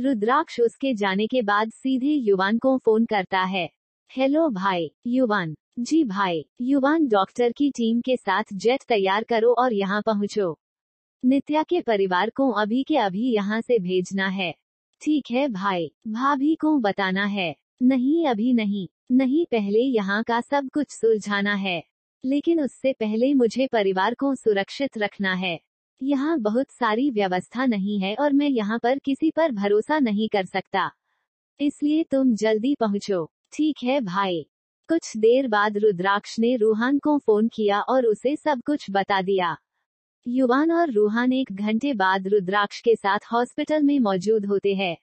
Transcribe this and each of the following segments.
रुद्राक्ष उसके जाने के बाद सीधे युवान को फोन करता है हेलो भाई युवान जी भाई युवान डॉक्टर की टीम के साथ जेट तैयार करो और यहाँ पहुँचो नित्या के परिवार को अभी के अभी यहाँ से भेजना है ठीक है भाई भाभी को बताना है नहीं अभी नहीं नहीं पहले यहाँ का सब कुछ सुलझाना है लेकिन उससे पहले मुझे परिवार को सुरक्षित रखना है यहाँ बहुत सारी व्यवस्था नहीं है और मैं यहाँ पर किसी पर भरोसा नहीं कर सकता इसलिए तुम जल्दी पहुँचो ठीक है भाई कुछ देर बाद रुद्राक्ष ने रूहान को फोन किया और उसे सब कुछ बता दिया युवान और रूहान एक घंटे बाद रुद्राक्ष के साथ हॉस्पिटल में मौजूद होते हैं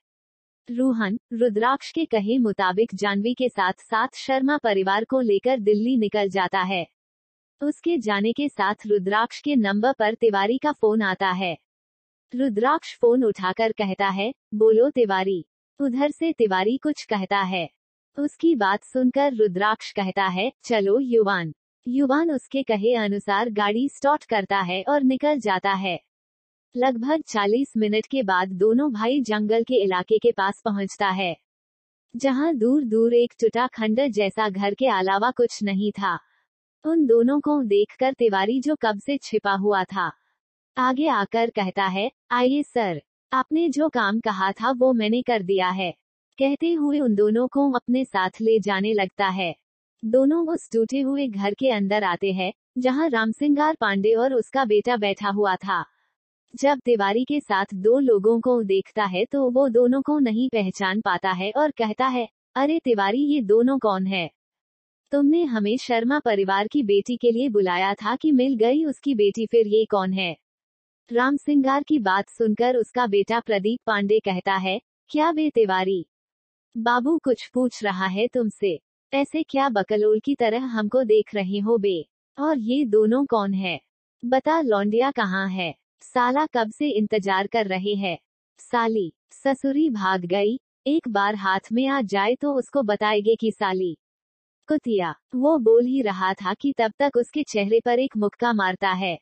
रूहान रुद्राक्ष के कहे मुताबिक जानवी के साथ साथ शर्मा परिवार को लेकर दिल्ली निकल जाता है उसके जाने के साथ रुद्राक्ष के नंबर पर तिवारी का फोन आता है रुद्राक्ष फोन उठाकर कहता है बोलो तिवारी उधर से तिवारी कुछ कहता है उसकी बात सुनकर रुद्राक्ष कहता है चलो युवान युवान उसके कहे अनुसार गाड़ी स्टार्ट करता है और निकल जाता है लगभग 40 मिनट के बाद दोनों भाई जंगल के इलाके के पास पहुंचता है जहां दूर दूर एक टूटा खंडर जैसा घर के अलावा कुछ नहीं था उन दोनों को देखकर तिवारी जो कब से छिपा हुआ था आगे आकर कहता है आइए सर आपने जो काम कहा था वो मैंने कर दिया है कहते हुए उन दोनों को अपने साथ ले जाने लगता है दोनों उस टूटे हुए घर के अंदर आते हैं जहां रामसिंगार पांडे और उसका बेटा बैठा हुआ था जब तिवारी के साथ दो लोगों को देखता है तो वो दोनों को नहीं पहचान पाता है और कहता है अरे तिवारी ये दोनों कौन है तुमने हमें शर्मा परिवार की बेटी के लिए बुलाया था कि मिल गई उसकी बेटी फिर ये कौन है राम सिंगार की बात सुनकर उसका बेटा प्रदीप पांडे कहता है क्या वे तिवारी बाबू कुछ पूछ रहा है तुमसे ऐसे क्या बकलोल की तरह हमको देख रहे हो बे और ये दोनों कौन है बता लौंडिया कहाँ है साला कब से इंतजार कर रहे है साली ससुरी भाग गई एक बार हाथ में आ जाए तो उसको बताएगे कि साली कुतिया वो बोल ही रहा था कि तब तक उसके चेहरे पर एक मुक्का मारता है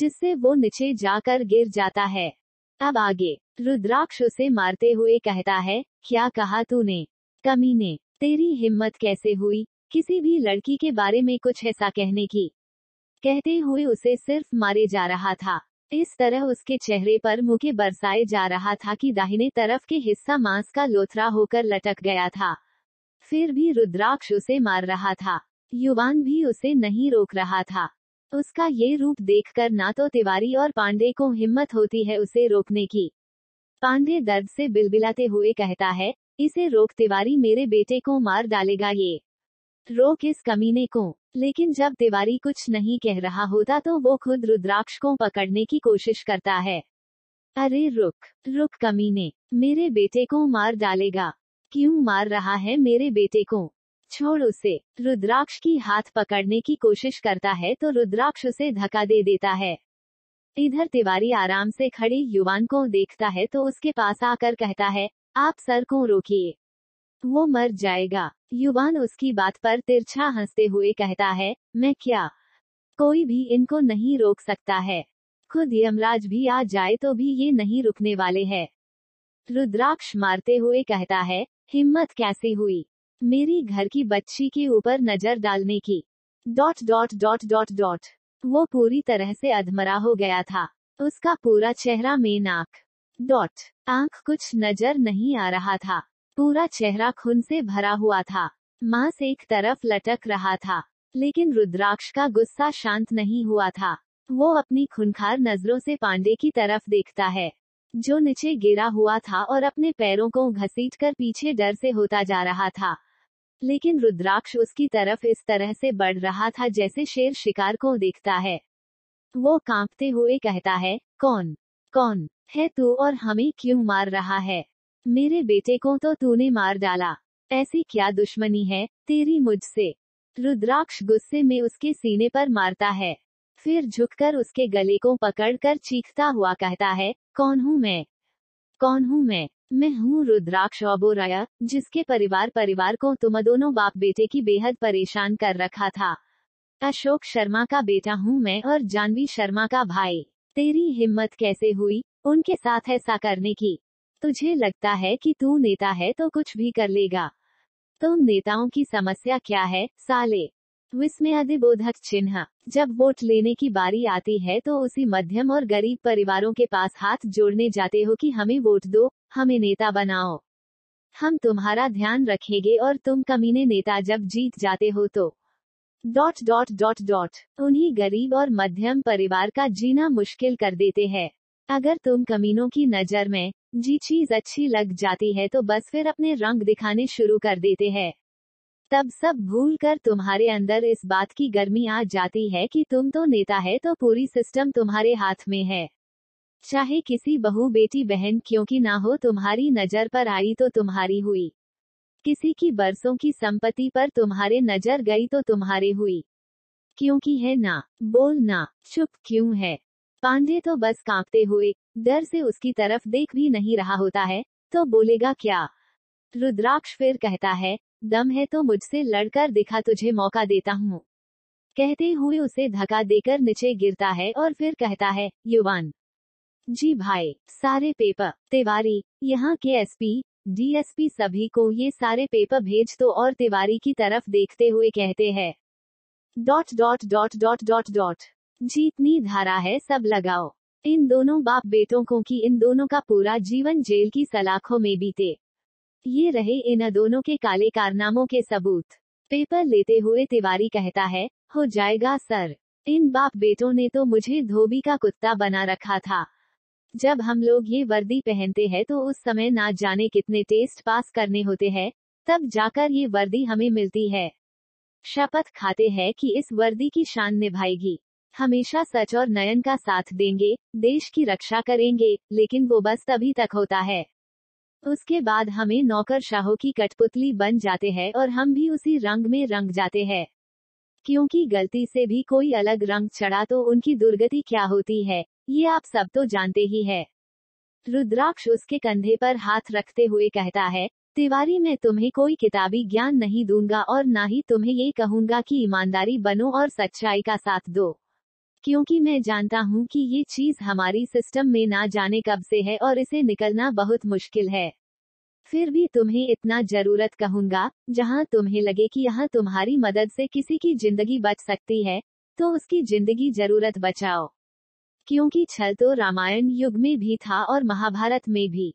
जिससे वो नीचे जाकर गिर जाता है अब आगे रुद्राक्ष उसे मारते हुए कहता है क्या कहा तूने कमीने तेरी हिम्मत कैसे हुई किसी भी लड़की के बारे में कुछ ऐसा कहने की कहते हुए उसे सिर्फ मारे जा रहा था इस तरह उसके चेहरे पर मुके बरसाए जा रहा था कि दाहिने तरफ के हिस्सा मांस का लोथरा होकर लटक गया था फिर भी रुद्राक्ष उसे मार रहा था युवान भी उसे नहीं रोक रहा था उसका ये रूप देखकर ना तो तिवारी और पांडे को हिम्मत होती है उसे रोकने की पांडे दर्द से बिलबिलाते हुए कहता है इसे रोक तिवारी मेरे बेटे को मार डालेगा ये रोक इस कमीने को लेकिन जब तिवारी कुछ नहीं कह रहा होता तो वो खुद रुद्राक्ष को पकड़ने की कोशिश करता है अरे रुक रुक कमीने मेरे बेटे को मार डालेगा क्यों मार रहा है मेरे बेटे को छोड़ उसे रुद्राक्ष की हाथ पकड़ने की कोशिश करता है तो रुद्राक्ष उसे धक्का दे देता है इधर तिवारी आराम से खड़ी युवान को देखता है तो उसके पास आकर कहता है आप सर को रोकिए वो मर जाएगा युवान उसकी बात पर तिरछा हंसते हुए कहता है मैं क्या कोई भी इनको नहीं रोक सकता है खुद यमराज भी आ जाए तो भी ये नहीं रुकने वाले है रुद्राक्ष मारते हुए कहता है हिम्मत कैसे हुई मेरी घर की बच्ची के ऊपर नजर डालने की dot dot dot dot dot वो पूरी तरह से अधमरा हो गया था उसका पूरा चेहरा में नाक डॉट आंख कुछ नजर नहीं आ रहा था पूरा चेहरा खून से भरा हुआ था मांस एक तरफ लटक रहा था लेकिन रुद्राक्ष का गुस्सा शांत नहीं हुआ था वो अपनी खुनखार नजरों से पांडे की तरफ देखता है जो नीचे गिरा हुआ था और अपने पैरों को घसीटकर पीछे डर से होता जा रहा था लेकिन रुद्राक्ष उसकी तरफ इस तरह से बढ़ रहा था जैसे शेर शिकार को देखता है वो कांपते हुए कहता है कौन कौन है तू और हमें क्यों मार रहा है मेरे बेटे को तो तूने मार डाला ऐसी क्या दुश्मनी है तेरी मुझसे रुद्राक्ष गुस्से में उसके सीने पर मारता है फिर झुककर उसके गले को पकड़कर चीखता हुआ कहता है कौन हूँ मैं कौन हूँ मैं मैं हूँ रुद्राक्ष ओबोराया जिसके परिवार परिवार को तुम दोनों बाप बेटे की बेहद परेशान कर रखा था अशोक शर्मा का बेटा हूँ मैं और जानवी शर्मा का भाई तेरी हिम्मत कैसे हुई उनके साथ ऐसा करने की तुझे लगता है कि तू नेता है तो कुछ भी कर लेगा तुम नेताओं की समस्या क्या है साले बोधक चिन्ह जब वोट लेने की बारी आती है तो उसी मध्यम और गरीब परिवारों के पास हाथ जोड़ने जाते हो कि हमें वोट दो हमें नेता बनाओ हम तुम्हारा ध्यान रखेंगे और तुम कमीने नेता जब जीत जाते हो तो डॉट डॉट डॉट डॉट उन्हीं गरीब और मध्यम परिवार का जीना मुश्किल कर देते हैं अगर तुम कमीनों की नजर में जी चीज अच्छी लग जाती है तो बस फिर अपने रंग दिखाने शुरू कर देते हैं तब सब भूल कर तुम्हारे अंदर इस बात की गर्मी आ जाती है कि तुम तो नेता है तो पूरी सिस्टम तुम्हारे हाथ में है चाहे किसी बहू बेटी बहन क्योंकि ना हो तुम्हारी नजर पर आई तो तुम्हारी हुई किसी की बरसों की संपत्ति पर तुम्हारे नजर गई तो तुम्हारे हुई क्योंकि है ना बोल ना चुप क्यों है पांडे तो बस कांपते हुए डर से उसकी तरफ देख भी नहीं रहा होता है तो बोलेगा क्या रुद्राक्ष फिर कहता है दम है तो मुझसे लड़कर दिखा तुझे मौका देता हूँ कहते हुए उसे धक्का देकर नीचे गिरता है और फिर कहता है युवान जी भाई सारे पेपर तिवारी यहाँ के एसपी डीएसपी सभी को ये सारे पेपर भेज दो और तिवारी की तरफ देखते हुए कहते हैं dot dot dot dot dot dot जीतनी धारा है सब लगाओ इन दोनों बाप बेटों को कि इन दोनों का पूरा जीवन जेल की सलाखों में बीते ये रहे इन दोनों के काले कारनामों के सबूत पेपर लेते हुए तिवारी कहता है हो जाएगा सर इन बाप बेटों ने तो मुझे धोबी का कुत्ता बना रखा था जब हम लोग ये वर्दी पहनते हैं तो उस समय ना जाने कितने टेस्ट पास करने होते हैं तब जाकर ये वर्दी हमें मिलती है शपथ खाते हैं कि इस वर्दी की शान निभाएगी हमेशा सच और नयन का साथ देंगे देश की रक्षा करेंगे लेकिन वो बस तभी तक होता है उसके बाद हमें नौकर शाहों की कठपुतली बन जाते हैं और हम भी उसी रंग में रंग जाते हैं क्योंकि गलती से भी कोई अलग रंग चढ़ा तो उनकी दुर्गति क्या होती है ये आप सब तो जानते ही है रुद्राक्ष उसके कंधे पर हाथ रखते हुए कहता है तिवारी मैं तुम्हें कोई किताबी ज्ञान नहीं दूंगा और ना ही तुम्हें ये कहूंगा कि ईमानदारी बनो और सच्चाई का साथ दो क्योंकि मैं जानता हूँ कि ये चीज हमारी सिस्टम में ना जाने कब से है और इसे निकलना बहुत मुश्किल है फिर भी तुम्हें इतना जरूरत कहूंगा जहाँ तुम्हें लगे कि यहाँ तुम्हारी मदद से किसी की जिंदगी बच सकती है तो उसकी जिंदगी जरूरत बचाओ क्योंकि छल तो रामायण युग में भी था और महाभारत में भी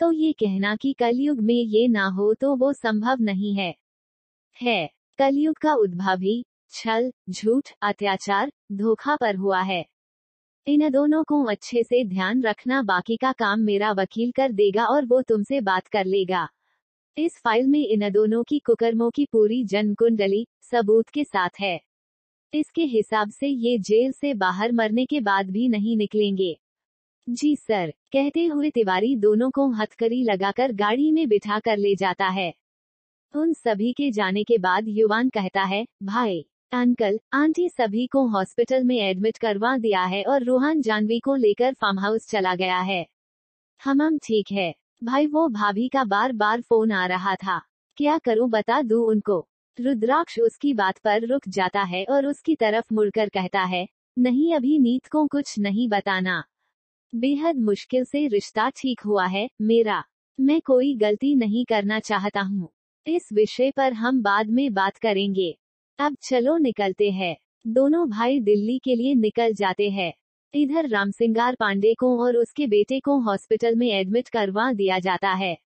तो ये कहना कि कलयुग में ये ना हो तो वो संभव नहीं है है कलयुग का उद्भव ही छल झूठ अत्याचार धोखा पर हुआ है इन दोनों को अच्छे से ध्यान रखना बाकी का काम मेरा वकील कर देगा और वो तुमसे बात कर लेगा इस फाइल में इन दोनों की कुकर्मों की पूरी जन कुंडली सबूत के साथ है इसके हिसाब से ये जेल से बाहर मरने के बाद भी नहीं निकलेंगे जी सर कहते हुए तिवारी दोनों को हथकरी लगाकर गाड़ी में बिठा कर ले जाता है उन सभी के जाने के बाद युवान कहता है भाई अंकल आंटी सभी को हॉस्पिटल में एडमिट करवा दिया है और रोहन जानवी को लेकर फार्म हाउस चला गया है हम हम ठीक है भाई वो भाभी का बार बार फोन आ रहा था क्या करूं बता दू उनको रुद्राक्ष उसकी बात पर रुक जाता है और उसकी तरफ मुड़कर कहता है नहीं अभी नीत को कुछ नहीं बताना बेहद मुश्किल से रिश्ता ठीक हुआ है मेरा मैं कोई गलती नहीं करना चाहता हूँ इस विषय पर हम बाद में बात करेंगे अब चलो निकलते हैं दोनों भाई दिल्ली के लिए निकल जाते हैं इधर रामसिंगार पांडे को और उसके बेटे को हॉस्पिटल में एडमिट करवा दिया जाता है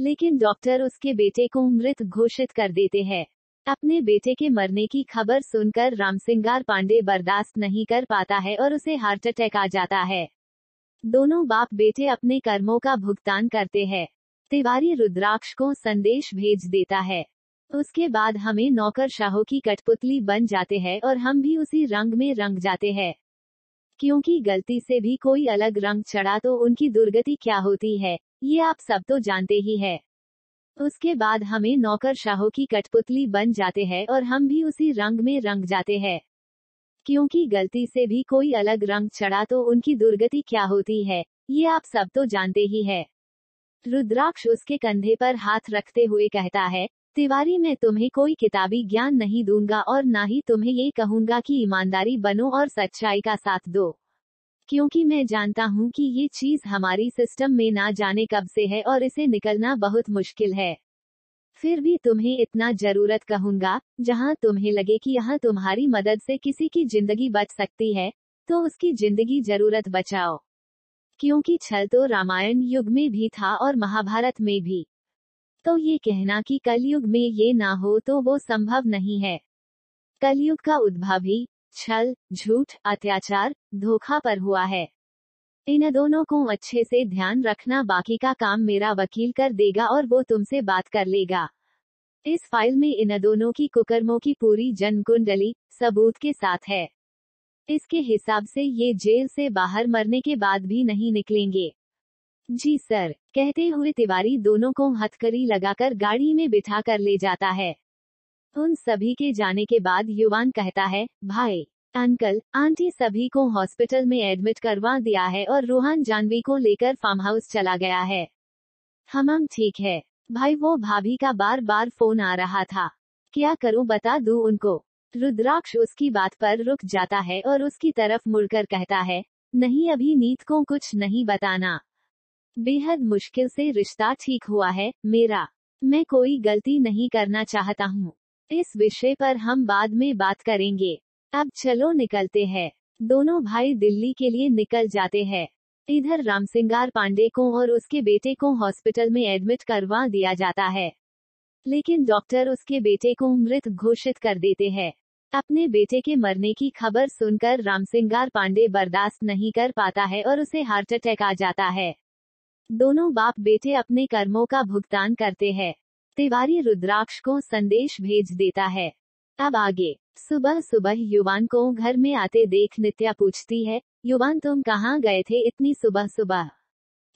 लेकिन डॉक्टर उसके बेटे को मृत घोषित कर देते हैं अपने बेटे के मरने की खबर सुनकर रामसिंगार पांडे बर्दाश्त नहीं कर पाता है और उसे हार्ट अटैक आ जाता है दोनों बाप बेटे अपने कर्मों का भुगतान करते हैं तिवारी रुद्राक्ष को संदेश भेज देता है उसके बाद हमें नौकर शाहों की कठपुतली बन जाते हैं और हम भी उसी रंग में रंग जाते हैं क्योंकि गलती से भी कोई अलग रंग चढ़ा तो उनकी दुर्गति क्या होती है ये आप सब तो जानते ही है उसके बाद हमें नौकर शाहों की कठपुतली बन जाते हैं और हम भी उसी रंग में रंग जाते हैं क्योंकि गलती से भी कोई अलग रंग चढ़ा तो उनकी दुर्गति क्या होती है ये आप सब तो जानते ही है रुद्राक्ष उसके कंधे पर हाथ रखते हुए कहता है तिवारी मैं तुम्हें कोई किताबी ज्ञान नहीं दूंगा और ना ही तुम्हें ये कहूंगा कि ईमानदारी बनो और सच्चाई का साथ दो क्योंकि मैं जानता हूँ कि ये चीज हमारी सिस्टम में ना जाने कब से है और इसे निकलना बहुत मुश्किल है फिर भी तुम्हें इतना जरूरत कहूंगा जहाँ तुम्हें लगे कि यहाँ तुम्हारी मदद से किसी की जिंदगी बच सकती है तो उसकी जिंदगी जरूरत बचाओ क्योंकि छल तो रामायण युग में भी था और महाभारत में भी तो ये कहना कि कलयुग में ये ना हो तो वो संभव नहीं है कलयुग का उद्भव ही छल झूठ अत्याचार धोखा पर हुआ है इन दोनों को अच्छे से ध्यान रखना बाकी का काम मेरा वकील कर देगा और वो तुमसे बात कर लेगा इस फाइल में इन दोनों की कुकर्मों की पूरी जन्म कुंडली सबूत के साथ है इसके हिसाब से ये जेल से बाहर मरने के बाद भी नहीं निकलेंगे जी सर कहते हुए तिवारी दोनों को हथकरी लगाकर गाड़ी में बिठा कर ले जाता है उन सभी के जाने के बाद युवान कहता है भाई अंकल आंटी सभी को हॉस्पिटल में एडमिट करवा दिया है और रोहन जानवी को लेकर फार्म हाउस चला गया है हम ठीक है भाई वो भाभी का बार बार फोन आ रहा था क्या करूं बता दू उनको रुद्राक्ष उसकी बात पर रुक जाता है और उसकी तरफ मुड़कर कहता है नहीं अभी नीत को कुछ नहीं बताना बेहद मुश्किल से रिश्ता ठीक हुआ है मेरा मैं कोई गलती नहीं करना चाहता हूँ इस विषय पर हम बाद में बात करेंगे अब चलो निकलते हैं दोनों भाई दिल्ली के लिए निकल जाते हैं इधर रामसिंगार पांडे को और उसके बेटे को हॉस्पिटल में एडमिट करवा दिया जाता है लेकिन डॉक्टर उसके बेटे को मृत घोषित कर देते हैं अपने बेटे के मरने की खबर सुनकर रामसिंगार पांडे बर्दाश्त नहीं कर पाता है और उसे हार्ट अटैक आ जाता है दोनों बाप बेटे अपने कर्मों का भुगतान करते हैं तिवारी रुद्राक्ष को संदेश भेज देता है अब आगे सुबह सुबह युवान को घर में आते देख नित्या पूछती है युवान तुम कहाँ गए थे इतनी सुबह सुबह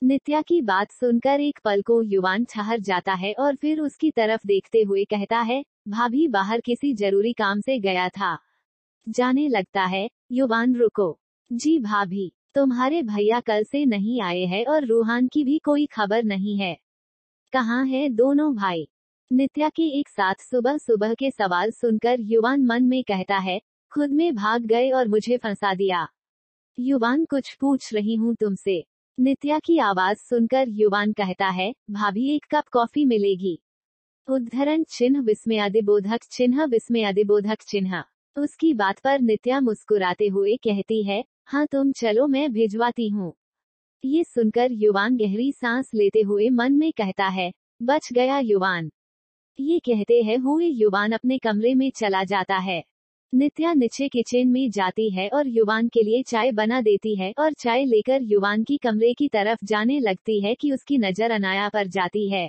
नित्या की बात सुनकर एक पल को युवान ठहर जाता है और फिर उसकी तरफ देखते हुए कहता है भाभी बाहर किसी जरूरी काम से गया था जाने लगता है युवान रुको जी भाभी तुम्हारे भैया कल से नहीं आए हैं और रूहान की भी कोई खबर नहीं है कहाँ है दोनों भाई नित्या के एक साथ सुबह सुबह के सवाल सुनकर युवान मन में कहता है खुद में भाग गए और मुझे फंसा दिया युवान कुछ पूछ रही हूँ तुमसे नित्या की आवाज सुनकर युवान कहता है भाभी एक कप कॉफी मिलेगी उद्धरण चिन्ह अधिबोधक चिन्ह अधिबोधक चिन्ह उसकी बात पर नित्या मुस्कुराते हुए कहती है हाँ तुम चलो मैं भिजवाती हूँ ये सुनकर युवान गहरी सांस लेते हुए मन में कहता है बच गया युवान ये कहते हैं हुए युवान अपने कमरे में चला जाता है नित्या नीचे किचन में जाती है और युवान के लिए चाय बना देती है और चाय लेकर युवान की कमरे की तरफ जाने लगती है कि उसकी नजर अनाया पर जाती है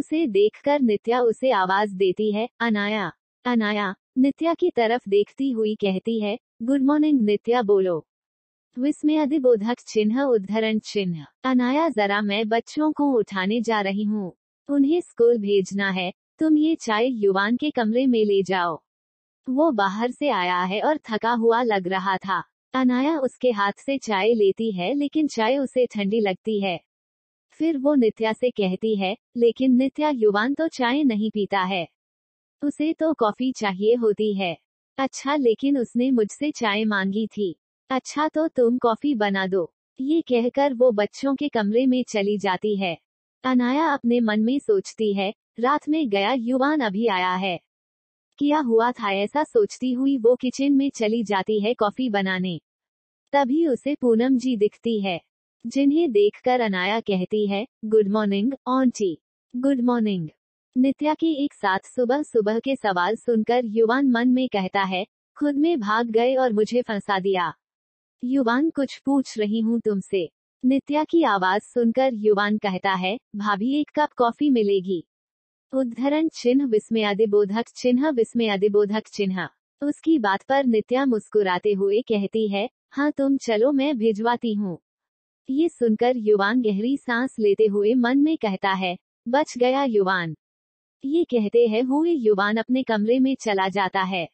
उसे देखकर नित्या उसे आवाज देती है अनाया अनाया नित्या की तरफ देखती हुई कहती है गुड मॉर्निंग नित्या बोलो ट्विस्ट में अधिबोधक चिन्ह उद्धरण चिन्ह अनाया जरा मैं बच्चों को उठाने जा रही हूँ उन्हें स्कूल भेजना है तुम ये चाय युवान के कमरे में ले जाओ वो बाहर से आया है और थका हुआ लग रहा था अनाया उसके हाथ से चाय लेती है लेकिन चाय उसे ठंडी लगती है फिर वो नित्या से कहती है लेकिन नित्या युवान तो चाय नहीं पीता है उसे तो कॉफी चाहिए होती है अच्छा लेकिन उसने मुझसे चाय मांगी थी अच्छा तो तुम कॉफी बना दो ये कहकर वो बच्चों के कमरे में चली जाती है अनाया अपने मन में सोचती है रात में गया युवान अभी आया है किया हुआ था ऐसा सोचती हुई वो किचन में चली जाती है कॉफी बनाने तभी उसे पूनम जी दिखती है जिन्हें देखकर अनाया कहती है good morning aunty good morning Nitya की एक साथ सुबह सुबह के सवाल सुनकर युवान मन में कहता है खुद में भाग गए और मुझे फंसा दिया युवान कुछ पूछ रही हूँ तुमसे नित्या की आवाज सुनकर युवान कहता है भाभी एक कप कॉफी मिलेगी उद्धरण चिन्ह अधिबोधक चिन्ह अधिबोधक चिन्ह उसकी बात पर नित्या मुस्कुराते हुए कहती है हाँ तुम चलो मैं भिजवाती हूँ ये सुनकर युवान गहरी सांस लेते हुए मन में कहता है बच गया युवान ये कहते हैं हुए युवान अपने कमरे में चला जाता है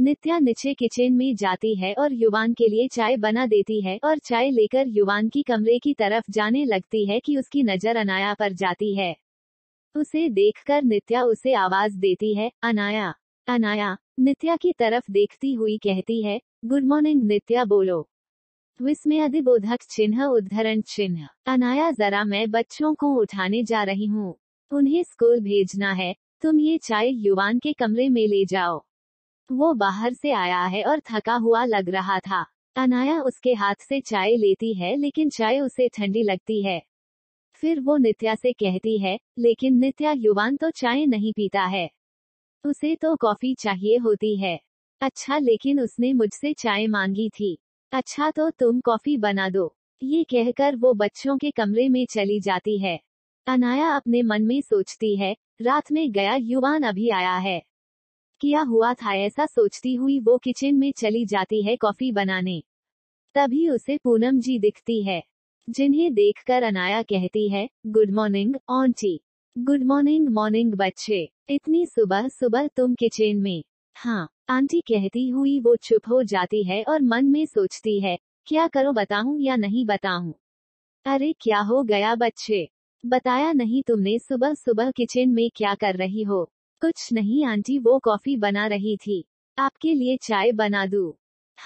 नित्या नीचे किचन में जाती है और युवान के लिए चाय बना देती है और चाय लेकर युवान की कमरे की तरफ जाने लगती है कि उसकी नजर अनाया पर जाती है उसे देखकर नित्या उसे आवाज देती है अनाया अनाया नित्या की तरफ देखती हुई कहती है गुड मॉर्निंग नित्या बोलो विस्मय अधिबोधक चिन्ह उद्धरण चिन्ह अनाया जरा मैं बच्चों को उठाने जा रही हूँ उन्हें स्कूल भेजना है तुम ये चाय युवान के कमरे में ले जाओ वो बाहर से आया है और थका हुआ लग रहा था अनाया उसके हाथ से चाय लेती है लेकिन चाय उसे ठंडी लगती है फिर वो नित्या से कहती है लेकिन नित्या युवान तो चाय नहीं पीता है उसे तो कॉफी चाहिए होती है अच्छा लेकिन उसने मुझसे चाय मांगी थी अच्छा तो तुम कॉफी बना दो ये कहकर वो बच्चों के कमरे में चली जाती है अनाया अपने मन में सोचती है रात में गया युवान अभी आया है किया हुआ था ऐसा सोचती हुई वो किचन में चली जाती है कॉफी बनाने तभी उसे पूनम जी दिखती है जिन्हें देखकर अनाया कहती है good morning aunty good morning morning बच्चे इतनी सुबह सुबह तुम किचन में हाँ आंटी कहती हुई वो चुप हो जाती है और मन में सोचती है क्या करो बताऊं या नहीं बताऊं अरे क्या हो गया बच्चे बताया नहीं तुमने सुबह सुबह किचन में क्या कर रही हो कुछ नहीं आंटी वो कॉफी बना रही थी आपके लिए चाय बना दू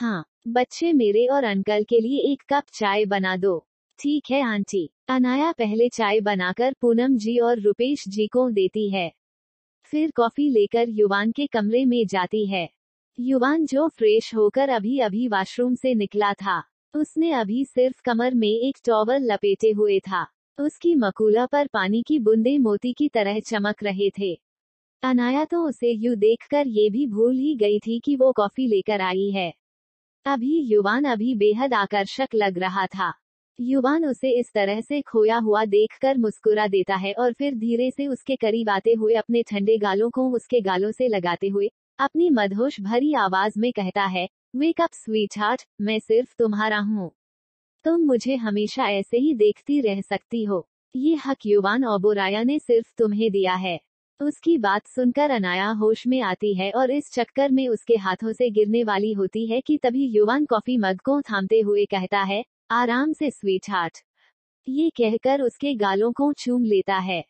हाँ बच्चे मेरे और अंकल के लिए एक कप चाय बना दो ठीक है आंटी अनाया पहले चाय बनाकर पूनम जी और रुपेश जी को देती है फिर कॉफी लेकर युवान के कमरे में जाती है युवान जो फ्रेश होकर अभी अभी वॉशरूम से निकला था उसने अभी सिर्फ कमर में एक टॉवल लपेटे हुए था उसकी मकूला पर पानी की बूंदे मोती की तरह चमक रहे थे अनाया तो उसे यू देखकर ये भी भूल ही गई थी कि वो कॉफी लेकर आई है अभी युवान अभी बेहद आकर्षक लग रहा था युवान उसे इस तरह से खोया हुआ देखकर मुस्कुरा देता है और फिर धीरे से उसके करीब आते हुए अपने ठंडे गालों को उसके गालों से लगाते हुए अपनी मधोश भरी आवाज में कहता है वेकअप स्वीट हार्ट मैं सिर्फ तुम्हारा हूँ तुम मुझे हमेशा ऐसे ही देखती रह सकती हो ये हक युवान ओबोराया ने सिर्फ तुम्हें दिया है उसकी बात सुनकर अनाया होश में आती है और इस चक्कर में उसके हाथों से गिरने वाली होती है कि तभी युवान कॉफी मग को थामते हुए कहता है आराम से स्वीट हार्ट ये कहकर उसके गालों को चूम लेता है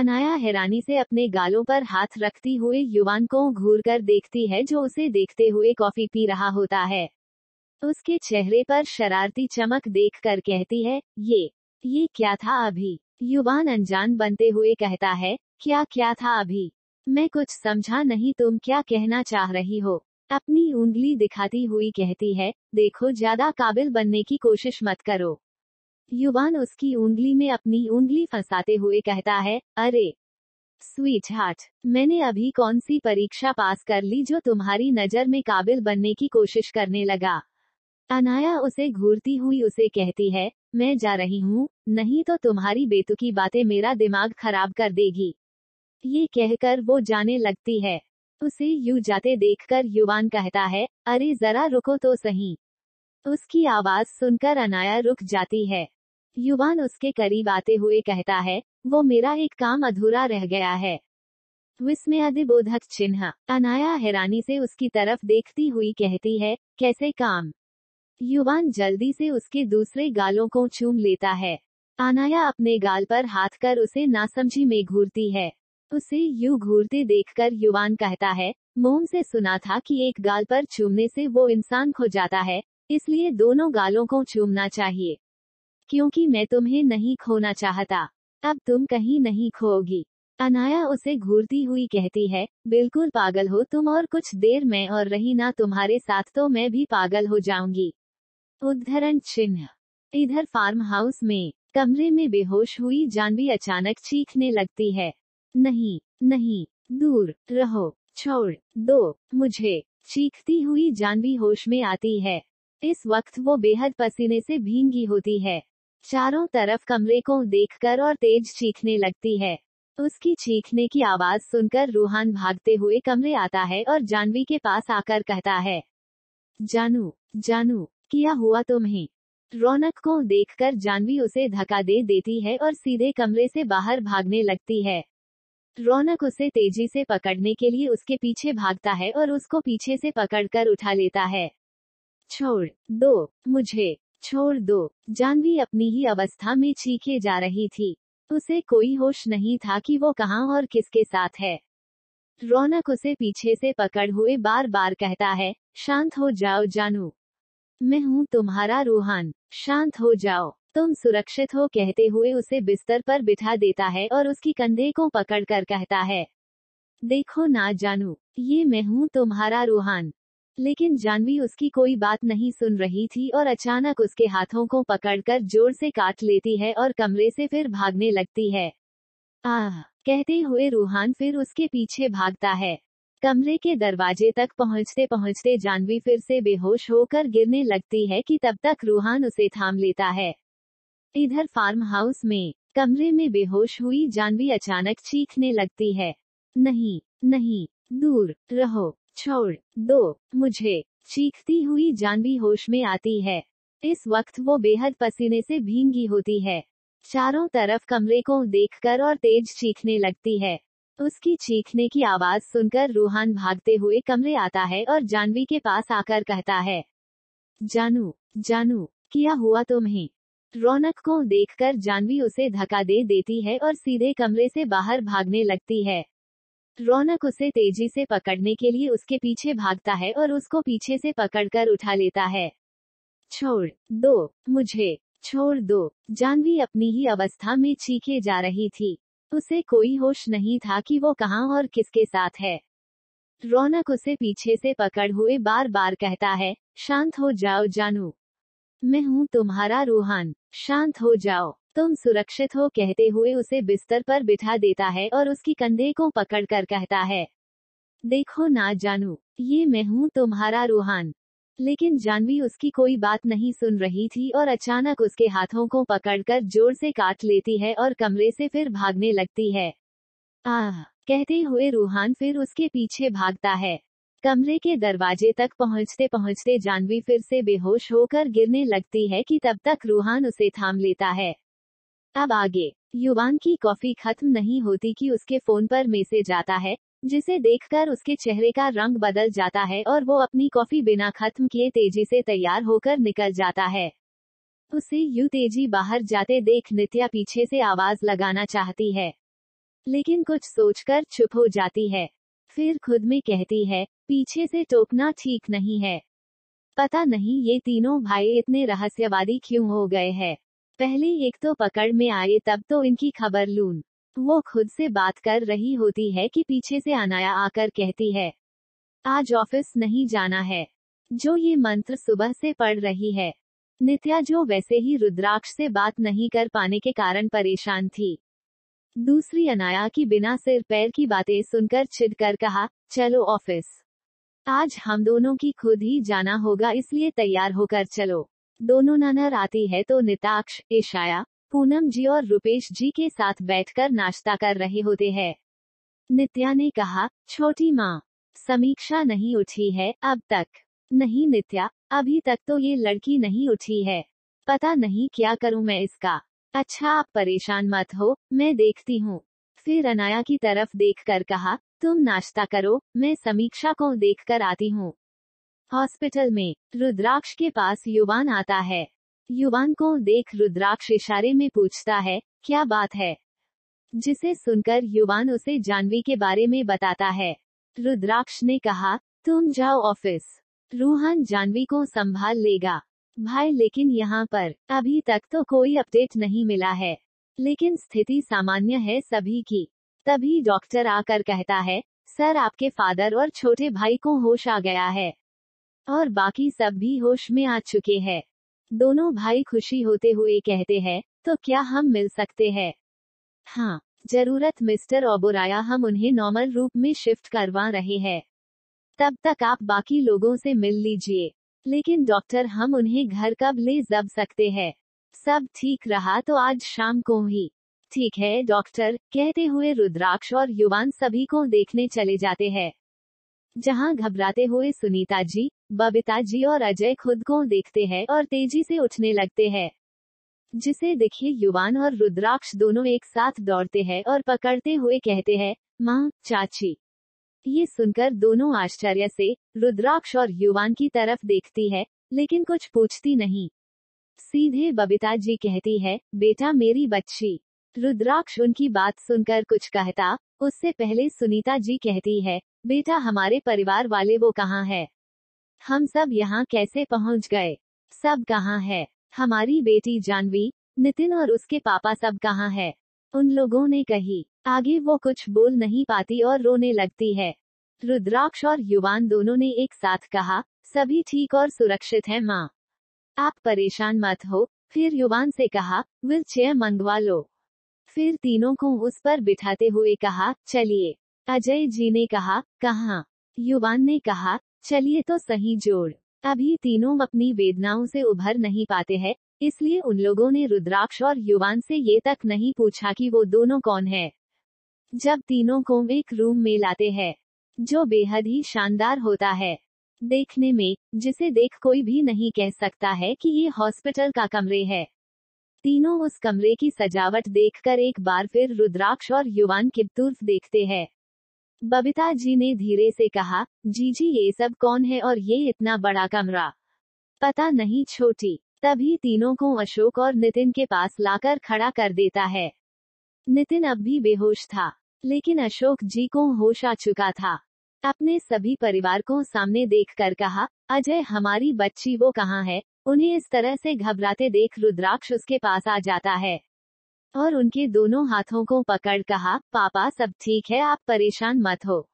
अनाया हैरानी से अपने गालों पर हाथ रखती हुए युवान को घूर कर देखती है जो उसे देखते हुए कॉफी पी रहा होता है उसके चेहरे पर शरारती चमक देख कर कहती है ये ये क्या था अभी युवान अनजान बनते हुए कहता है क्या क्या था अभी मैं कुछ समझा नहीं तुम क्या कहना चाह रही हो अपनी उंगली दिखाती हुई कहती है देखो ज्यादा काबिल बनने की कोशिश मत करो युवान उसकी उंगली में अपनी उंगली फंसाते हुए कहता है अरे स्वीट हार्ट मैंने अभी कौन सी परीक्षा पास कर ली जो तुम्हारी नजर में काबिल बनने की कोशिश करने लगा अनाया उसे घूरती हुई उसे कहती है मैं जा रही हूँ नहीं तो तुम्हारी बेतुकी बातें मेरा दिमाग खराब कर देगी ये कहकर वो जाने लगती है उसे यू जाते देखकर युवान कहता है अरे जरा रुको तो सही उसकी आवाज सुनकर अनाया रुक जाती है युवान उसके करीब आते हुए कहता है वो मेरा एक काम अधूरा रह गया है विस्मय अधिबोधक चिन्ह अनाया हैरानी से उसकी तरफ देखती हुई कहती है कैसे काम युवान जल्दी से उसके दूसरे गालों को चूम लेता है अनाया अपने गाल पर हाथ कर उसे नासमझी में घूरती है उसे यू घूरते देखकर युवान कहता है मोम से सुना था कि एक गाल पर चूमने से वो इंसान खो जाता है इसलिए दोनों गालों को चूमना चाहिए क्योंकि मैं तुम्हें नहीं खोना चाहता अब तुम कहीं नहीं खोगी अनाया उसे घूरती हुई कहती है बिल्कुल पागल हो तुम और कुछ देर में और रही ना तुम्हारे साथ तो मैं भी पागल हो जाऊंगी उद्धरण चिन्ह इधर फार्म हाउस में कमरे में बेहोश हुई जानवी अचानक चीखने लगती है नहीं नहीं दूर रहो छोड़ दो मुझे चीखती हुई जानवी होश में आती है इस वक्त वो बेहद पसीने से भींगी होती है चारों तरफ कमरे को देखकर और तेज चीखने लगती है उसकी चीखने की आवाज सुनकर रूहान भागते हुए कमरे आता है और जानवी के पास आकर कहता है जानू जानू किया हुआ तुम ही रौनक को देखकर जानवी उसे धक्का दे देती है और सीधे कमरे से बाहर भागने लगती है रौनक उसे तेजी से पकड़ने के लिए उसके पीछे भागता है और उसको पीछे से पकड़कर उठा लेता है छोड़ दो मुझे छोड़ दो जानवी अपनी ही अवस्था में चीखे जा रही थी उसे कोई होश नहीं था कि वो कहाँ और किसके साथ है रौनक उसे पीछे से पकड़ हुए बार बार कहता है शांत हो जाओ जानू मैं हूँ तुम्हारा रूहान शांत हो जाओ तुम सुरक्षित हो कहते हुए उसे बिस्तर पर बिठा देता है और उसकी कंधे को पकड़ कर कहता है देखो ना जानू ये मैं हूँ तुम्हारा रूहान लेकिन जानवी उसकी कोई बात नहीं सुन रही थी और अचानक उसके हाथों को पकड़कर जोर से काट लेती है और कमरे से फिर भागने लगती है आह कहते हुए रूहान फिर उसके पीछे भागता है कमरे के दरवाजे तक पहुंचते पहुंचते जानवी फिर से बेहोश होकर गिरने लगती है कि तब तक रूहान उसे थाम लेता है इधर फार्म हाउस में कमरे में बेहोश हुई जानवी अचानक चीखने लगती है नहीं नहीं दूर रहो छोड़ दो मुझे चीखती हुई जानवी होश में आती है इस वक्त वो बेहद पसीने से भींगी होती है चारों तरफ कमरे को देखकर और तेज चीखने लगती है उसकी चीखने की आवाज सुनकर रूहान भागते हुए कमरे आता है और जानवी के पास आकर कहता है जानू जानू क्या हुआ तुम्हें रौनक को देखकर जानवी उसे धक्का दे देती है और सीधे कमरे से बाहर भागने लगती है रौनक उसे तेजी से पकड़ने के लिए उसके पीछे भागता है और उसको पीछे से पकड़कर उठा लेता है छोड़ दो मुझे छोड़ दो जानवी अपनी ही अवस्था में चीखे जा रही थी उसे कोई होश नहीं था कि वो कहाँ और किसके साथ है रौनक उसे पीछे से पकड़ हुए बार बार कहता है शांत हो जाओ जानू मैं हूँ तुम्हारा रूहान शांत हो जाओ तुम सुरक्षित हो कहते हुए उसे बिस्तर पर बिठा देता है और उसकी कंधे को पकड़ कर कहता है देखो ना जानू ये मैं हूँ तुम्हारा रूहान लेकिन जानवी उसकी कोई बात नहीं सुन रही थी और अचानक उसके हाथों को पकड़कर जोर से काट लेती है और कमरे से फिर भागने लगती है आह कहते हुए रूहान फिर उसके पीछे भागता है कमरे के दरवाजे तक पहुंचते पहुंचते जानवी फिर से बेहोश होकर गिरने लगती है कि तब तक रूहान उसे थाम लेता है अब आगे युवान की कॉफी खत्म नहीं होती कि उसके फोन पर मैसेज आता है जिसे देखकर उसके चेहरे का रंग बदल जाता है और वो अपनी कॉफी बिना खत्म किए तेजी से तैयार होकर निकल जाता है उसे यू तेजी बाहर जाते देख नित्या पीछे से आवाज लगाना चाहती है लेकिन कुछ सोचकर चुप हो जाती है फिर खुद में कहती है पीछे से टोकना ठीक नहीं है पता नहीं ये तीनों भाई इतने रहस्यवादी क्यों हो गए हैं पहले एक तो पकड़ में आए तब तो इनकी खबर लून वो खुद से बात कर रही होती है कि पीछे से अनाया आकर कहती है आज ऑफिस नहीं जाना है जो ये मंत्र सुबह से पढ़ रही है नित्या जो वैसे ही रुद्राक्ष से बात नहीं कर पाने के कारण परेशान थी दूसरी अनाया की बिना सिर पैर की बातें सुनकर छिद कर कहा चलो ऑफिस आज हम दोनों की खुद ही जाना होगा इसलिए तैयार होकर चलो दोनों ननर आती है तो निताक्ष ईशाया पूनम जी और रुपेश जी के साथ बैठकर नाश्ता कर रहे होते हैं नित्या ने कहा छोटी माँ समीक्षा नहीं उठी है अब तक नहीं नित्या अभी तक तो ये लड़की नहीं उठी है पता नहीं क्या करूँ मैं इसका अच्छा आप परेशान मत हो मैं देखती हूँ फिर अनाया की तरफ देख कर कहा तुम नाश्ता करो मैं समीक्षा को देख कर आती हूँ हॉस्पिटल में रुद्राक्ष के पास युवान आता है युवान को देख रुद्राक्ष इशारे में पूछता है क्या बात है जिसे सुनकर युवान उसे जानवी के बारे में बताता है रुद्राक्ष ने कहा तुम जाओ ऑफिस रूहान जानवी को संभाल लेगा भाई लेकिन यहाँ पर अभी तक तो कोई अपडेट नहीं मिला है लेकिन स्थिति सामान्य है सभी की तभी डॉक्टर आकर कहता है सर आपके फादर और छोटे भाई को होश आ गया है और बाकी सब भी होश में आ चुके हैं दोनों भाई खुशी होते हुए कहते हैं तो क्या हम मिल सकते हैं हाँ जरूरत मिस्टर ओबोराया हम उन्हें नॉर्मल रूप में शिफ्ट करवा रहे हैं तब तक आप बाकी लोगों से मिल लीजिए लेकिन डॉक्टर हम उन्हें घर कब ले जब सकते हैं सब ठीक रहा तो आज शाम को ही ठीक है डॉक्टर कहते हुए रुद्राक्ष और युवान सभी को देखने चले जाते हैं जहां घबराते हुए सुनीता जी बबिता जी और अजय खुद को देखते हैं और तेजी से उठने लगते हैं जिसे देखिए युवान और रुद्राक्ष दोनों एक साथ दौड़ते हैं और पकड़ते हुए कहते हैं माँ चाची ये सुनकर दोनों आश्चर्य से रुद्राक्ष और युवान की तरफ देखती है लेकिन कुछ पूछती नहीं सीधे बबिता जी कहती है बेटा मेरी बच्ची रुद्राक्ष उनकी बात सुनकर कुछ कहता उससे पहले सुनीता जी कहती है बेटा हमारे परिवार वाले वो कहाँ है हम सब यहाँ कैसे पहुँच गए सब कहाँ है हमारी बेटी जानवी नितिन और उसके पापा सब कहाँ है उन लोगों ने कही आगे वो कुछ बोल नहीं पाती और रोने लगती है रुद्राक्ष और युवान दोनों ने एक साथ कहा सभी ठीक और सुरक्षित है माँ आप परेशान मत हो फिर युवान से कहा विल चेयर मंगवा लो फिर तीनों को उस पर बिठाते हुए कहा चलिए अजय जी ने कहा कहा युवान ने कहा चलिए तो सही जोड़ अभी तीनों अपनी वेदनाओं से उभर नहीं पाते हैं इसलिए उन लोगों ने रुद्राक्ष और युवान से ये तक नहीं पूछा कि वो दोनों कौन है जब तीनों को एक रूम में लाते हैं जो बेहद ही शानदार होता है देखने में जिसे देख कोई भी नहीं कह सकता है कि ये हॉस्पिटल का कमरे है तीनों उस कमरे की सजावट देखकर एक बार फिर रुद्राक्ष और युवान किबतूर्फ देखते हैं बबीता जी ने धीरे से कहा जीजी ये सब कौन है और ये इतना बड़ा कमरा पता नहीं छोटी तभी तीनों को अशोक और नितिन के पास लाकर खड़ा कर देता है नितिन अब भी बेहोश था लेकिन अशोक जी को होश आ चुका था अपने सभी परिवार को सामने देख कर कहा अजय हमारी बच्ची वो कहाँ है उन्हें इस तरह से घबराते देख रुद्राक्ष उसके पास आ जाता है और उनके दोनों हाथों को पकड़ कहा पापा सब ठीक है आप परेशान मत हो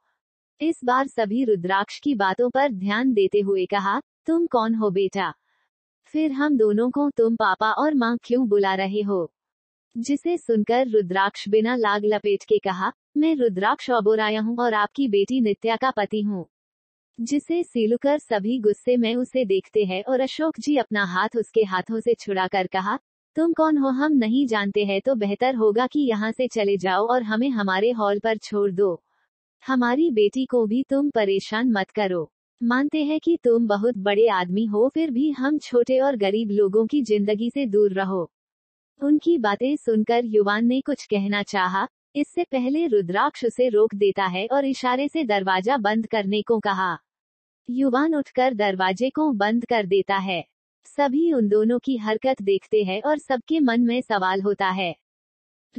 इस बार सभी रुद्राक्ष की बातों पर ध्यान देते हुए कहा तुम कौन हो बेटा फिर हम दोनों को तुम पापा और माँ क्यों बुला रहे हो जिसे सुनकर रुद्राक्ष बिना लाग लपेट के कहा मैं रुद्राक्ष अबोराया हूँ और आपकी बेटी नित्या का पति हूँ जिसे सिलुकर सभी गुस्से में उसे देखते हैं और अशोक जी अपना हाथ उसके हाथों से कर कहा तुम कौन हो हम नहीं जानते हैं तो बेहतर होगा कि यहाँ से चले जाओ और हमें हमारे हॉल पर छोड़ दो हमारी बेटी को भी तुम परेशान मत करो मानते हैं कि तुम बहुत बड़े आदमी हो फिर भी हम छोटे और गरीब लोगों की जिंदगी से दूर रहो उनकी बातें सुनकर युवान ने कुछ कहना चाहा, इससे पहले रुद्राक्ष उसे रोक देता है और इशारे से दरवाजा बंद करने को कहा युवान उठकर दरवाजे को बंद कर देता है सभी उन दोनों की हरकत देखते हैं और सबके मन में सवाल होता है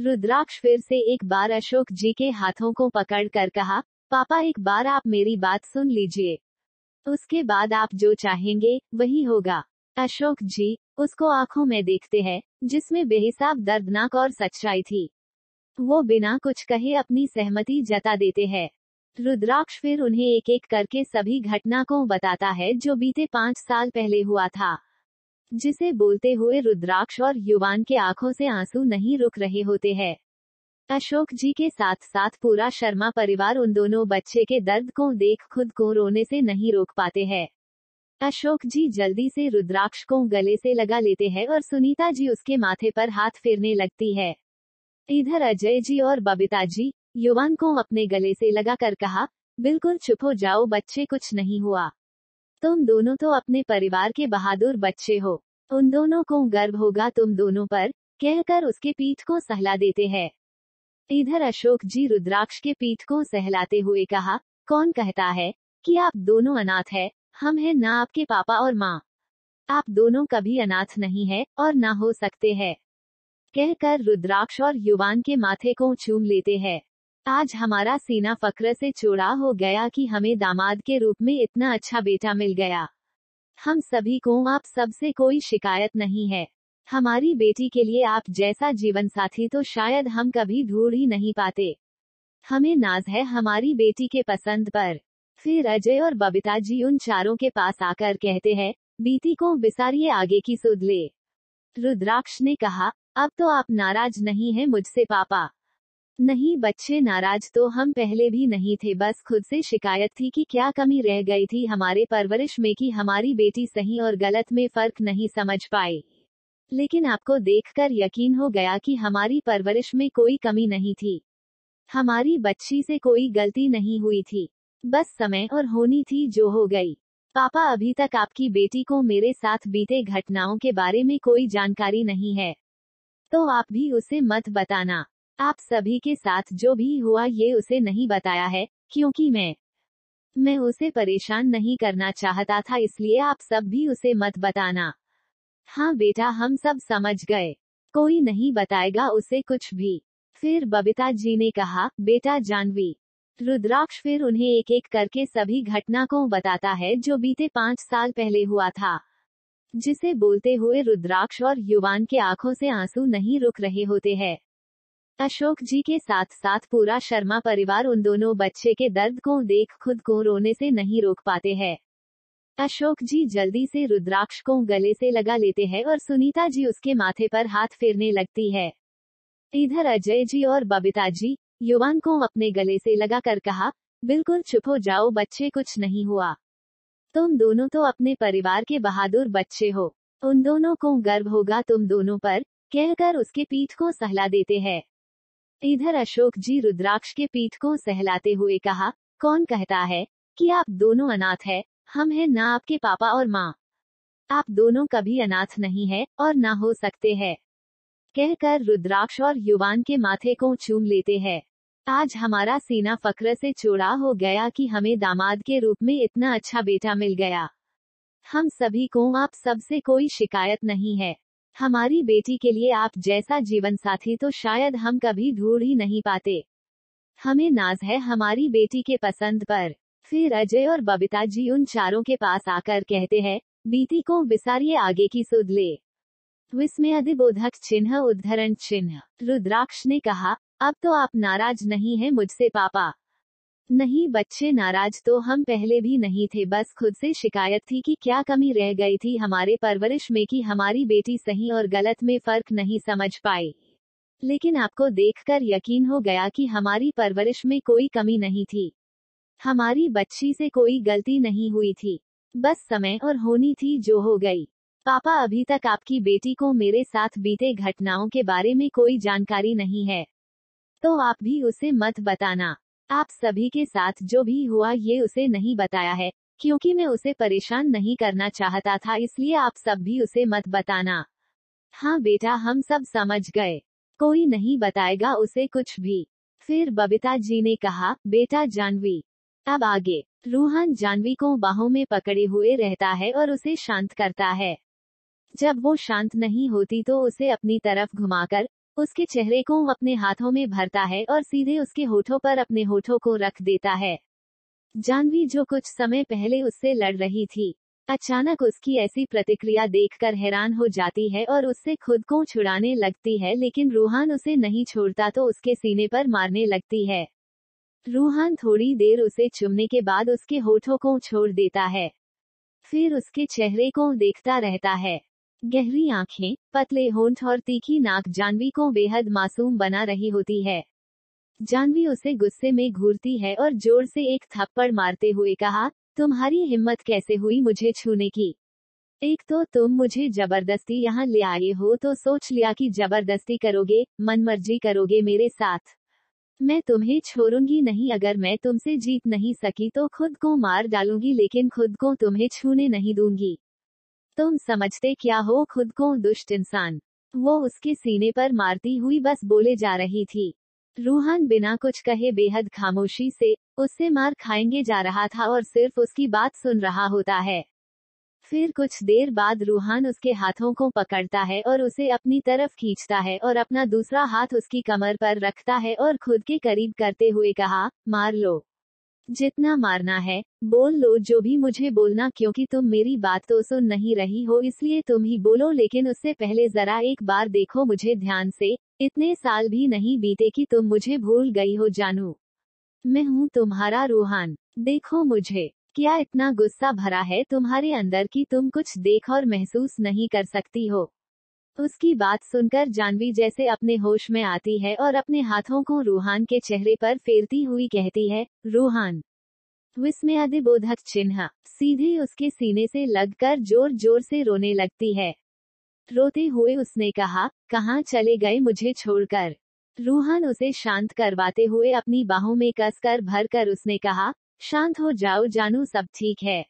रुद्राक्ष फिर से एक बार अशोक जी के हाथों को पकड़ कर कहा पापा एक बार आप मेरी बात सुन लीजिए उसके बाद आप जो चाहेंगे वही होगा अशोक जी उसको आंखों में देखते हैं जिसमें बेहिसाब दर्दनाक और सच्चाई थी वो बिना कुछ कहे अपनी सहमति जता देते हैं रुद्राक्ष फिर उन्हें एक एक करके सभी घटना को बताता है जो बीते पाँच साल पहले हुआ था जिसे बोलते हुए रुद्राक्ष और युवान के आंखों से आंसू नहीं रुक रहे होते हैं अशोक जी के साथ साथ पूरा शर्मा परिवार उन दोनों बच्चे के दर्द को देख खुद को रोने से नहीं रोक पाते हैं अशोक जी जल्दी से रुद्राक्ष को गले से लगा लेते हैं और सुनीता जी उसके माथे पर हाथ फेरने लगती है इधर अजय जी और बबीता जी युवान को अपने गले से लगा कर कहा बिल्कुल चुप हो जाओ बच्चे कुछ नहीं हुआ तुम दोनों तो अपने परिवार के बहादुर बच्चे हो उन दोनों को गर्व होगा तुम दोनों पर कहकर उसके पीठ को सहला देते हैं इधर अशोक जी रुद्राक्ष के पीठ को सहलाते हुए कहा कौन कहता है कि आप दोनों अनाथ है हम हैं ना आपके पापा और माँ आप दोनों कभी अनाथ नहीं है और ना हो सकते हैं कहकर रुद्राक्ष और युवान के माथे को चूम लेते हैं आज हमारा सीना फक्र से चोड़ा हो गया कि हमें दामाद के रूप में इतना अच्छा बेटा मिल गया हम सभी को आप सबसे कोई शिकायत नहीं है हमारी बेटी के लिए आप जैसा जीवन साथी तो शायद हम कभी ढूंढ ही नहीं पाते हमें नाज है हमारी बेटी के पसंद पर फिर अजय और बबिता जी उन चारों के पास आकर कहते हैं बीती को बिसारिये आगे की सुध ले रुद्राक्ष ने कहा अब तो आप नाराज नहीं हैं मुझसे पापा नहीं बच्चे नाराज तो हम पहले भी नहीं थे बस खुद से शिकायत थी कि क्या कमी रह गई थी हमारे परवरिश में कि हमारी बेटी सही और गलत में फर्क नहीं समझ पाए लेकिन आपको देखकर यकीन हो गया कि हमारी परवरिश में कोई कमी नहीं थी हमारी बच्ची से कोई गलती नहीं हुई थी बस समय और होनी थी जो हो गई पापा अभी तक आपकी बेटी को मेरे साथ बीते घटनाओं के बारे में कोई जानकारी नहीं है तो आप भी उसे मत बताना आप सभी के साथ जो भी हुआ ये उसे नहीं बताया है क्योंकि मैं मैं उसे परेशान नहीं करना चाहता था इसलिए आप सब भी उसे मत बताना हाँ बेटा हम सब समझ गए कोई नहीं बताएगा उसे कुछ भी फिर बबीता जी ने कहा बेटा जानवी रुद्राक्ष फिर उन्हें एक एक करके सभी घटना को बताता है जो बीते पाँच साल पहले हुआ था जिसे बोलते हुए रुद्राक्ष और युवान के आंखों से आंसू नहीं रुक रहे होते हैं अशोक जी के साथ साथ पूरा शर्मा परिवार उन दोनों बच्चे के दर्द को देख खुद को रोने से नहीं रोक पाते हैं अशोक जी जल्दी से रुद्राक्ष को गले से लगा लेते हैं और सुनीता जी उसके माथे पर हाथ फेरने लगती है इधर अजय जी और बबीता जी युवान को अपने गले से कर कहा बिल्कुल चुप हो जाओ बच्चे कुछ नहीं हुआ तुम दोनों तो अपने परिवार के बहादुर बच्चे हो उन दोनों को गर्व होगा तुम दोनों पर कहकर उसके पीठ को सहला देते हैं इधर अशोक जी रुद्राक्ष के पीठ को सहलाते हुए कहा कौन कहता है कि आप दोनों अनाथ है हम हैं ना आपके पापा और माँ आप दोनों कभी अनाथ नहीं है और ना हो सकते हैं कहकर रुद्राक्ष और युवान के माथे को चूम लेते हैं आज हमारा सीना फक्र से चोड़ा हो गया कि हमें दामाद के रूप में इतना अच्छा बेटा मिल गया हम सभी को आप सबसे कोई शिकायत नहीं है हमारी बेटी के लिए आप जैसा जीवन साथी तो शायद हम कभी ढूंढ ही नहीं पाते हमें नाज है हमारी बेटी के पसंद पर फिर अजय और बबीता जी उन चारों के पास आकर कहते हैं बीती को विसारिये आगे की सुध ले इसमें अधिबोधक चिन्ह उद्धरण चिन्ह रुद्राक्ष ने कहा अब तो आप नाराज नहीं हैं मुझसे पापा नहीं बच्चे नाराज तो हम पहले भी नहीं थे बस खुद से शिकायत थी कि क्या कमी रह गई थी हमारे परवरिश में कि हमारी बेटी सही और गलत में फर्क नहीं समझ पाई लेकिन आपको देखकर यकीन हो गया कि हमारी परवरिश में कोई कमी नहीं थी हमारी बच्ची से कोई गलती नहीं हुई थी बस समय और होनी थी जो हो गई पापा अभी तक आपकी बेटी को मेरे साथ बीते घटनाओं के बारे में कोई जानकारी नहीं है तो आप भी उसे मत बताना आप सभी के साथ जो भी हुआ ये उसे नहीं बताया है क्योंकि मैं उसे परेशान नहीं करना चाहता था इसलिए आप सब भी उसे मत बताना हाँ बेटा हम सब समझ गए कोई नहीं बताएगा उसे कुछ भी फिर बबीता जी ने कहा बेटा जानवी अब आगे रूहान जानवी को बाहों में पकड़े हुए रहता है और उसे शांत करता है जब वो शांत नहीं होती तो उसे अपनी तरफ घुमाकर उसके चेहरे को अपने हाथों में भरता है और सीधे उसके होठों पर अपने होठों को रख देता है जानवी जो कुछ समय पहले उससे लड़ रही थी अचानक उसकी ऐसी प्रतिक्रिया देखकर हैरान हो जाती है और उससे खुद को छुड़ाने लगती है लेकिन रूहान उसे नहीं छोड़ता तो उसके सीने पर मारने लगती है रूहान थोड़ी देर उसे चुमने के बाद उसके होठों को छोड़ देता है फिर उसके चेहरे को देखता रहता है गहरी आंखें पतले होंठ और तीखी नाक जानवी को बेहद मासूम बना रही होती है जानवी उसे गुस्से में घूरती है और जोर से एक थप्पड़ मारते हुए कहा तुम्हारी हिम्मत कैसे हुई मुझे छूने की एक तो तुम मुझे जबरदस्ती यहाँ ले आए हो तो सोच लिया कि जबरदस्ती करोगे मनमर्जी करोगे मेरे साथ मैं तुम्हें छोड़ूंगी नहीं अगर मैं तुमसे जीत नहीं सकी तो खुद को मार डालूंगी लेकिन खुद को तुम्हें छूने नहीं दूंगी तुम समझते क्या हो खुद को दुष्ट इंसान वो उसके सीने पर मारती हुई बस बोले जा रही थी रूहान बिना कुछ कहे बेहद खामोशी से उससे मार खाएंगे जा रहा था और सिर्फ उसकी बात सुन रहा होता है फिर कुछ देर बाद रूहान उसके हाथों को पकड़ता है और उसे अपनी तरफ खींचता है और अपना दूसरा हाथ उसकी कमर पर रखता है और खुद के करीब करते हुए कहा मार लो जितना मारना है बोल लो जो भी मुझे बोलना क्योंकि तुम मेरी बात तो सुन नहीं रही हो इसलिए तुम ही बोलो लेकिन उससे पहले जरा एक बार देखो मुझे ध्यान से इतने साल भी नहीं बीते कि तुम मुझे भूल गई हो जानू मैं हूँ तुम्हारा रूहान देखो मुझे क्या इतना गुस्सा भरा है तुम्हारे अंदर कि तुम कुछ देख और महसूस नहीं कर सकती हो उसकी बात सुनकर जानवी जैसे अपने होश में आती है और अपने हाथों को रूहान के चेहरे पर फेरती हुई कहती है रूहान विस्मय अधिबोधक चिन्ह सीधे उसके सीने से लगकर जोर जोर से रोने लगती है रोते हुए उसने कहा कहाँ चले गए मुझे छोड़कर रूहान उसे शांत करवाते हुए अपनी बाहों में कसकर भर कर उसने कहा शांत हो जाओ जानू सब ठीक है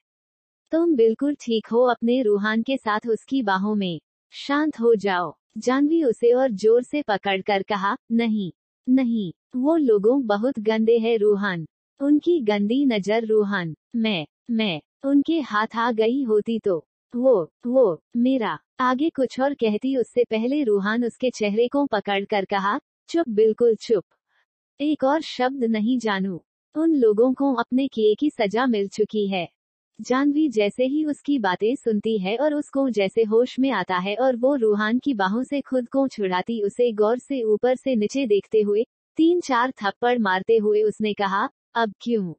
तुम बिल्कुल ठीक हो अपने रूहान के साथ उसकी बाहों में शांत हो जाओ जानवी उसे और जोर से पकड़कर कहा नहीं नहीं वो लोगों बहुत गंदे है रूहान उनकी गंदी नजर रूहान मैं मैं उनके हाथ आ गई होती तो वो वो मेरा आगे कुछ और कहती उससे पहले रूहान उसके चेहरे को पकड़ कर कहा चुप बिल्कुल चुप एक और शब्द नहीं जानू उन लोगों को अपने किए की सजा मिल चुकी है जानवी जैसे ही उसकी बातें सुनती है और उसको जैसे होश में आता है और वो रूहान की बाहों से खुद को छुड़ाती उसे गौर से ऊपर से नीचे देखते हुए तीन चार थप्पड़ मारते हुए उसने कहा अब क्यों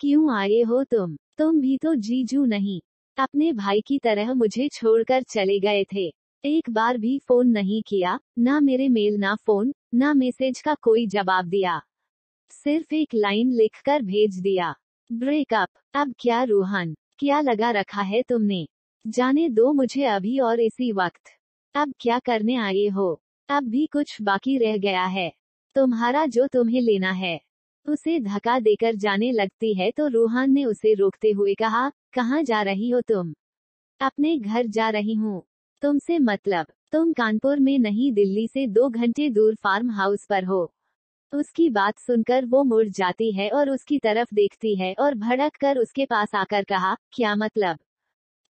क्यों आए हो तुम तुम भी तो जीजू नहीं अपने भाई की तरह मुझे छोड़कर चले गए थे एक बार भी फोन नहीं किया ना मेरे मेल ना फोन ना मैसेज का कोई जवाब दिया सिर्फ एक लाइन लिखकर भेज दिया ब्रेकअप अब क्या रूहान क्या लगा रखा है तुमने जाने दो मुझे अभी और इसी वक्त अब क्या करने आए हो अब भी कुछ बाकी रह गया है तुम्हारा जो तुम्हें लेना है उसे धक्का देकर जाने लगती है तो रूहान ने उसे रोकते हुए कहा कहाँ जा रही हो तुम अपने घर जा रही हूँ तुमसे मतलब तुम कानपुर में नहीं दिल्ली से दो घंटे दूर फार्म हाउस पर हो उसकी बात सुनकर वो मुड़ जाती है और उसकी तरफ देखती है और भड़क कर उसके पास आकर कहा क्या मतलब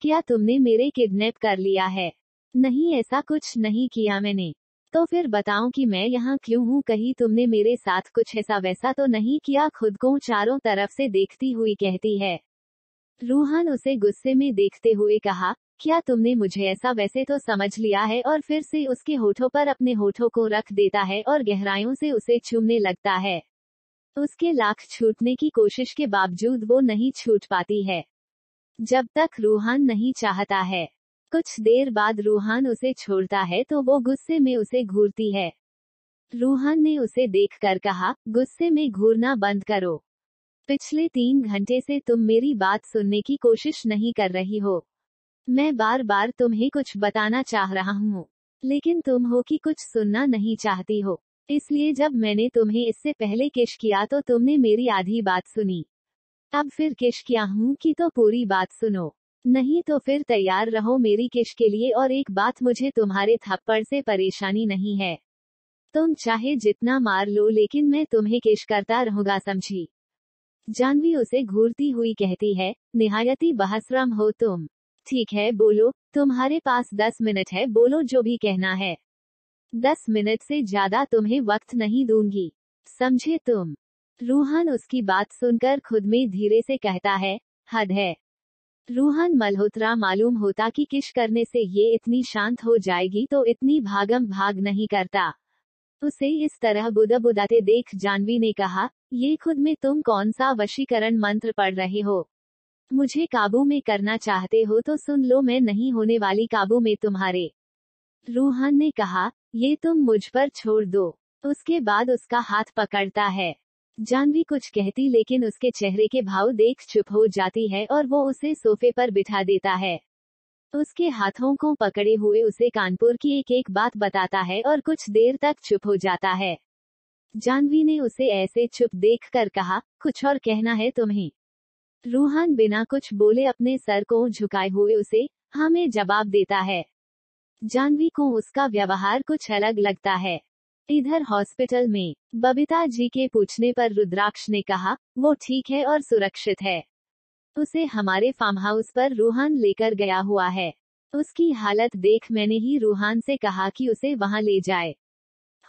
क्या तुमने मेरे किडनैप कर लिया है नहीं ऐसा कुछ नहीं किया मैंने तो फिर बताओ कि मैं यहाँ क्यों हूँ कहीं तुमने मेरे साथ कुछ ऐसा वैसा तो नहीं किया खुद को चारों तरफ से देखती हुई कहती है रूहान उसे गुस्से में देखते हुए कहा क्या तुमने मुझे ऐसा वैसे तो समझ लिया है और फिर से उसके होठों पर अपने होठों को रख देता है और गहराइयों से उसे चूमने लगता है उसके लाख छूटने की कोशिश के बावजूद वो नहीं छूट पाती है जब तक रूहान नहीं चाहता है कुछ देर बाद रूहान उसे छोड़ता है तो वो गुस्से में उसे घूरती है रूहान ने उसे कर कहा गुस्से में घूरना बंद करो पिछले तीन घंटे से तुम मेरी बात सुनने की कोशिश नहीं कर रही हो मैं बार बार तुम्हें कुछ बताना चाह रहा हूँ लेकिन तुम हो कि कुछ सुनना नहीं चाहती हो इसलिए जब मैंने तुम्हें इससे पहले किश किया तो तुमने मेरी आधी बात सुनी अब फिर किश किया हूँ कि तो पूरी बात सुनो नहीं तो फिर तैयार रहो मेरी किश के लिए और एक बात मुझे तुम्हारे थप्पड़ से परेशानी नहीं है तुम चाहे जितना मार लो लेकिन मैं तुम्हें किश करता रहूंगा समझी जानवी उसे घूरती हुई कहती है निहायती बहसरम हो तुम ठीक है बोलो तुम्हारे पास दस मिनट है बोलो जो भी कहना है दस मिनट से ज्यादा तुम्हें वक्त नहीं दूंगी समझे तुम रूहान उसकी बात सुनकर खुद में धीरे से कहता है हद है रूहान मल्होत्रा मालूम होता कि किश करने से ये इतनी शांत हो जाएगी तो इतनी भागम भाग नहीं करता उसे इस तरह बुदा बुदाते देख जानवी ने कहा ये खुद में तुम कौन सा वशीकरण मंत्र पढ़ रहे हो मुझे काबू में करना चाहते हो तो सुन लो मैं नहीं होने वाली काबू में तुम्हारे रूहान ने कहा ये तुम मुझ पर छोड़ दो उसके बाद उसका हाथ पकड़ता है जानवी कुछ कहती लेकिन उसके चेहरे के भाव देख चुप हो जाती है और वो उसे सोफे पर बिठा देता है उसके हाथों को पकड़े हुए उसे कानपुर की एक एक बात बताता है और कुछ देर तक चुप हो जाता है जानवी ने उसे ऐसे चुप देख कर कहा कुछ और कहना है तुम्हें रूहान बिना कुछ बोले अपने सर को झुकाए हुए उसे हमें जवाब देता है जानवी को उसका व्यवहार कुछ अलग लगता है इधर हॉस्पिटल में बबीता जी के पूछने पर रुद्राक्ष ने कहा वो ठीक है और सुरक्षित है उसे हमारे फार्म हाउस पर रूहान लेकर गया हुआ है उसकी हालत देख मैंने ही रूहान से कहा कि उसे वहां ले जाए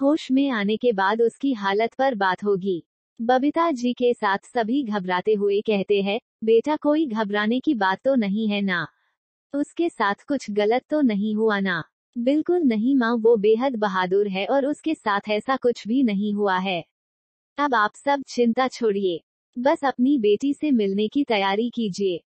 होश में आने के बाद उसकी हालत पर बात होगी बबीता जी के साथ सभी घबराते हुए कहते हैं बेटा कोई घबराने की बात तो नहीं है ना उसके साथ कुछ गलत तो नहीं हुआ ना बिल्कुल नहीं माँ वो बेहद बहादुर है और उसके साथ ऐसा कुछ भी नहीं हुआ है अब आप सब चिंता छोड़िए बस अपनी बेटी से मिलने की तैयारी कीजिए